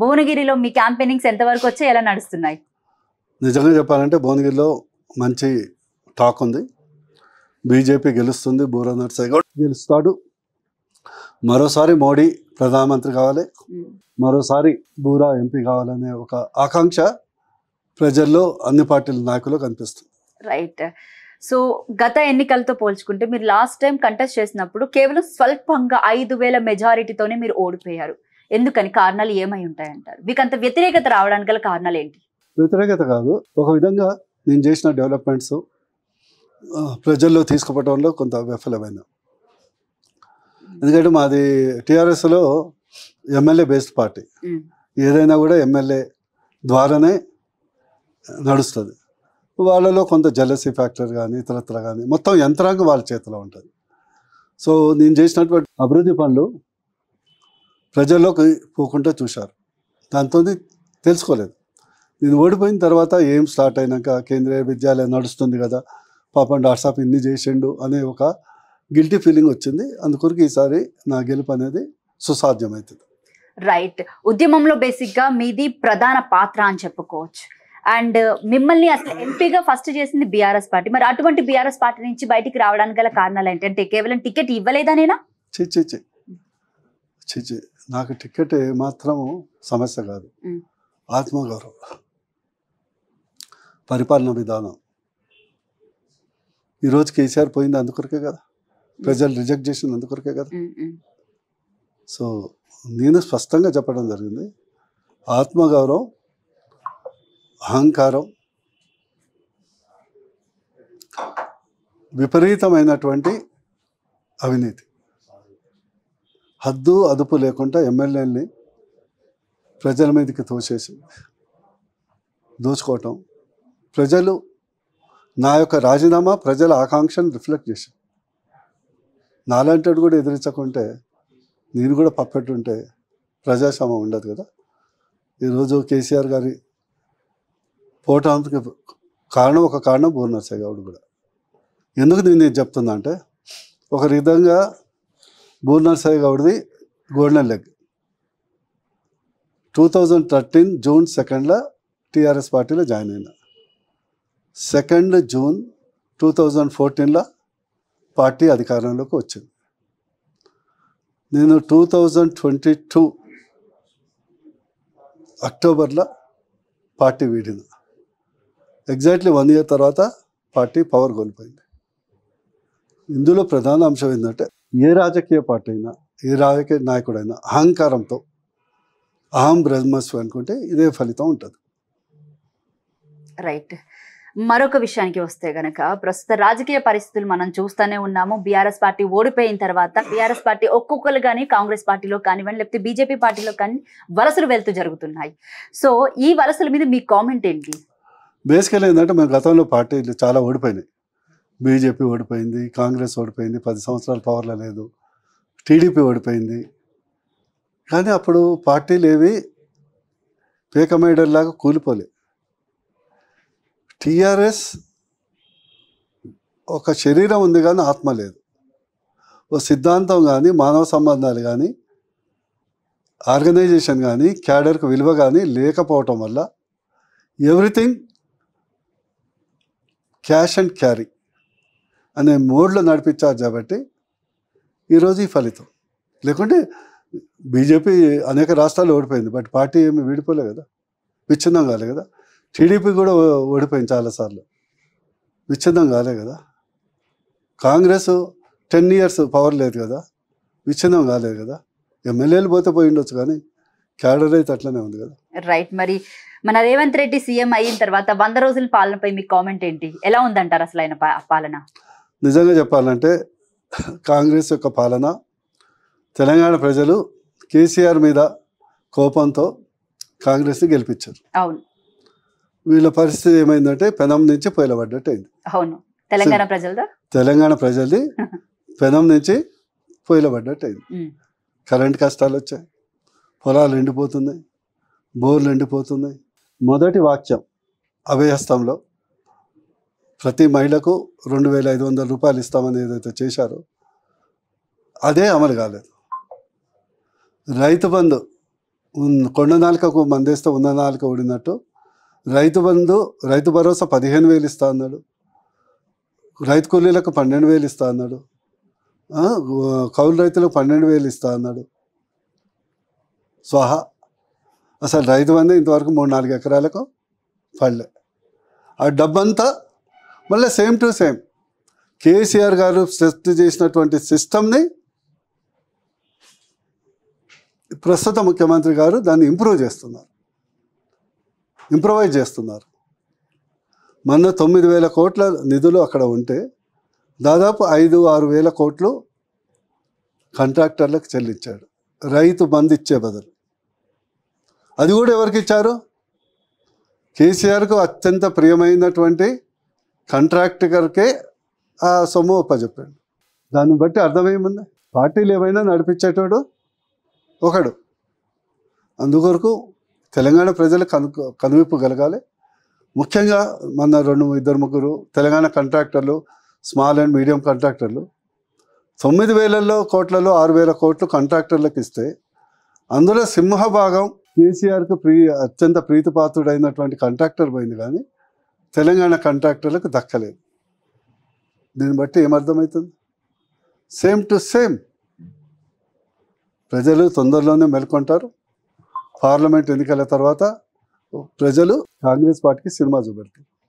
భువనగిరిలో మీ క్యాంపెయినింగ్స్ ఎంతవరకు వచ్చాయి ఎలా నడుస్తున్నాయి నిజంగా చెప్పాలంటే భువనగిరిలో మంచి టాక్ ఉంది బీజేపీ గెలుస్తుంది బూరా నర్సయ్య గౌడ్ గెలుస్తాడు మరోసారి మోడీ ప్రధానమంత్రి కావాలి మరోసారి బూరా ఎంపీ కావాలనే ఒక ఆకాంక్ష ప్రజల్లో అన్ని పార్టీల నాయకులు కనిపిస్తుంది రైట్ సో గత ఎన్నికలతో పోల్చుకుంటే మీరు లాస్ట్ టైం కంటెస్ట్ చేసినప్పుడు కేవలం స్వల్పంగా ఐదు వేల మెజారిటీతోనే మీరు ఓడిపోయారు ఎందుకని కారణాలు ఏమై ఉంటాయి అంటారు మీకు అంత వ్యతిరేకత రావడానికి గల కారణాలు ఏంటి వ్యతిరేకత కాదు ఒక విధంగా నేను చేసిన డెవలప్మెంట్స్ ప్రజల్లో తీసుకుపోవడంలో కొంత విఫలమైన ఎందుకంటే మాది టీఆర్ఎస్లో ఎమ్మెల్యే బేస్డ్ పార్టీ ఏదైనా కూడా ఎమ్మెల్యే ద్వారానే నడుస్తుంది వాళ్ళలో కొంత జలసీ ఫ్యాక్టర్ కానీ ఇతరత్ర కానీ మొత్తం యంత్రాంగం వాళ్ళ చేతిలో ఉంటుంది సో నేను చేసినటువంటి అభివృద్ధి పనులు ప్రజల్లోకి పోకుండా చూశారు దాంతో తెలుసుకోలేదు నేను ఓడిపోయిన తర్వాత ఏం స్టార్ట్ అయినాక కేంద్రీయ విద్యాలయం నడుస్తుంది కదా పాపం డాట్సాప్ ఇన్ని చేసిండు అనే ఒక గిల్టీ ఫీలింగ్ వచ్చింది అందుకొరకు ఈసారి నా గెలుపు అనేది సుసాధ్యమవుతుంది రైట్ ఉద్యమంలో బేసిక్గా మీది ప్రధాన పాత్ర అని చెప్పుకోవచ్చు అండ్ మిమ్మల్ని అసలు ఎంపీగా ఫస్ట్ చేసింది బీఆర్ఎస్ పార్టీ మరి అటువంటి బీఆర్ఎస్ పార్టీ నుంచి బయటికి రావడానికి గల కారణాలు ఏంటంటే కేవలం టికెట్ ఇవ్వలేదనేనా చే చిచి నాకు టికెట్ ఏమాత్రం సమస్య కాదు ఆత్మగౌరవం పరిపాలన విధానం ఈరోజు కేసీఆర్ పోయింది అందుకొరకే కదా ప్రజలు రిజెక్ట్ చేసింది అందుకొరకే కదా సో నేను స్పష్టంగా చెప్పడం జరిగింది ఆత్మగౌరవం అహంకారం విపరీతమైనటువంటి అవినీతి హద్దు అదుపు లేకుండా ఎమ్మెల్యేని ప్రజల మీదకి తోచేసి దోచుకోవటం ప్రజలు నా యొక్క రాజీనామా ప్రజల ఆకాంక్షను రిఫ్లెక్ట్ చేశాను నాలాంటి కూడా ఎదిరించకుంటే నేను కూడా పప్పెట్టుంటే ప్రజాస్వామ్యం ఉండదు కదా ఈరోజు కేసీఆర్ గారి పోటానికి కారణం ఒక కారణం బోర్నర్సే గౌడ్ కూడా ఎందుకు నేను చెప్తున్నా అంటే ఒక విధంగా ಮೂರ್ನಾಲ್ ಸಾಯಿಗೆ ಅವ್ರದ್ದು golden leg two thousand thirteen June సెకండ్లో టీఆర్ఎస్ పార్టీలో జాయిన్ అయినా సెకండ్ జూన్ టూ థౌజండ్ ఫోర్టీన్లో పార్టీ అధికారంలోకి వచ్చింది నేను టూ థౌజండ్ ట్వంటీ టూ అక్టోబర్లో పార్టీ వీడిన ఎగ్జాక్ట్లీ వన్ ఇయర్ తర్వాత పార్టీ పవర్ కోల్పోయింది ఇందులో ప్రధాన అంశం ఏంటంటే ఏ రాజకీయ పార్టీ అయినా ఏ రాజకీయ నాయకుడైనా అహంకారంతో అహం బ్రహ్మస్వి అనుకుంటే ఇదే ఫలితం ఉంటుంది రైట్ మరొక విషయానికి వస్తే గనక ప్రస్తుత రాజకీయ పరిస్థితులు మనం చూస్తూనే ఉన్నాము బీఆర్ఎస్ పార్టీ ఓడిపోయిన తర్వాత బీఆర్ఎస్ పార్టీ ఒక్కొక్కరు కానీ కాంగ్రెస్ పార్టీలో కానివ్వండి లేకపోతే బీజేపీ పార్టీలో కానీ వలసలు వెళ్తూ జరుగుతున్నాయి సో ఈ వలసల మీద మీ కామెంట్ ఏంటి బేసికల్ ఏంటంటే మన గతంలో పార్టీలు చాలా ఓడిపోయినాయి బీజేపీ ఓడిపోయింది కాంగ్రెస్ ఓడిపోయింది పది సంవత్సరాలు పవర్లో లేదు టీడీపీ ఓడిపోయింది కానీ అప్పుడు పార్టీలు ఏవి పేకమేయడంలాగా కూలిపోలే టీఆర్ఎస్ ఒక శరీరం ఉంది కానీ ఆత్మ లేదు ఓ సిద్ధాంతం కానీ మానవ సంబంధాలు కానీ ఆర్గనైజేషన్ కానీ క్యాడర్కు విలువ కానీ లేకపోవటం వల్ల ఎవ్రీథింగ్ క్యాష్ అండ్ క్యారీ అనే మోడ్లో నడిపించారు కాబట్టి ఈరోజు ఈ ఫలితం లేకుంటే బీజేపీ అనేక రాష్ట్రాలు ఓడిపోయింది బట్ పార్టీ ఏమి విడిపోలే కదా విచ్ఛిన్నం కాలే కదా టీడీపీ కూడా ఓడిపోయింది చాలాసార్లు విచ్ఛిన్నం కాలే కదా కాంగ్రెస్ టెన్ ఇయర్స్ పవర్ లేదు కదా విచ్ఛిన్నం కాలేదు కదా ఎమ్మెల్యేలు పోతే పోయి ఉండొచ్చు కానీ క్యాడర్ అయితే అట్లనే ఉంది కదా రైట్ మరి మన రేవంత్ రెడ్డి సీఎం అయిన తర్వాత వంద రోజుల పాలనపై మీ కామెంట్ ఏంటి ఎలా ఉందంటారు అసలు ఆయన పాలన నిజంగా చెప్పాలంటే కాంగ్రెస్ యొక్క పాలన తెలంగాణ ప్రజలు కేసీఆర్ మీద కోపంతో కాంగ్రెస్ని గెలిపించారు అవును వీళ్ళ పరిస్థితి ఏమైందంటే పెనం నుంచి పొయలబడ్డట్టు అయింది అవును తెలంగాణ ప్రజలది తెలంగాణ ప్రజల్ని పెనం నుంచి పొయలబడ్డట్టు అయింది కరెంట్ కష్టాలు వచ్చాయి పొలాలు ఎండిపోతున్నాయి బోర్లు ఎండిపోతున్నాయి మొదటి వాక్యం అభయస్తంలో ప్రతి మహిళకు రెండు వేల ఐదు వందల రూపాయలు ఇస్తామని ఏదైతే చేశారో అదే అమలు కాలేదు రైతు బంధు కొండ నాలుకకు మందేస్తే ఉన్న నాలుక ఊడినట్టు రైతు బంధు రైతు భరోసా పదిహేను వేలు ఇస్తా అన్నాడు రైతు కూలీలకు పన్నెండు వేలు ఇస్తా అన్నాడు కౌలు రైతులకు పన్నెండు వేలు ఇస్తా అన్నాడు స్వహా అసలు రైతు బంధు ఇంతవరకు మూడు నాలుగు ఎకరాలకు పడలే ఆ డబ్బంతా మళ్ళీ సేమ్ టు సేమ్ కేసీఆర్ గారు సృష్టి చేసినటువంటి సిస్టమ్ని ప్రస్తుత ముఖ్యమంత్రి గారు దాన్ని ఇంప్రూవ్ చేస్తున్నారు ఇంప్రూవైజ్ చేస్తున్నారు మొన్న తొమ్మిది వేల కోట్ల నిధులు అక్కడ ఉంటే దాదాపు ఐదు ఆరు వేల కోట్లు కాంట్రాక్టర్లకు చెల్లించాడు రైతు బంద్ ఇచ్చే బదులు అది కూడా ఎవరికి ఇచ్చారు కేసీఆర్కు అత్యంత ప్రియమైనటువంటి కాంట్రాక్ట్ ఆ సొమ్ము అప్పచెప్పాడు దాన్ని బట్టి అర్థమేముంది పార్టీలు ఏమైనా నడిపించేటోడు ఒకడు అందుకొరకు తెలంగాణ ప్రజలు కను కనువిప్పు కలగాలి ముఖ్యంగా మన రెండు ఇద్దరు ముగ్గురు తెలంగాణ కాంట్రాక్టర్లు స్మాల్ అండ్ మీడియం కాంట్రాక్టర్లు తొమ్మిది వేలలో కోట్లలో ఆరు వేల కోట్లు కాంట్రాక్టర్లకు ఇస్తే అందులో సింహభాగం కేసీఆర్కు ప్రీ అత్యంత ప్రీతిపాత్రుడైనటువంటి కాంట్రాక్టర్ పోయింది కానీ తెలంగాణ కాంట్రాక్టర్లకు దక్కలేదు దీన్ని బట్టి ఏమర్థమవుతుంది సేమ్ టు సేమ్ ప్రజలు తొందరలోనే మేల్కొంటారు పార్లమెంట్ ఎన్నికల తర్వాత ప్రజలు కాంగ్రెస్ పార్టీకి సినిమా చూపెడతారు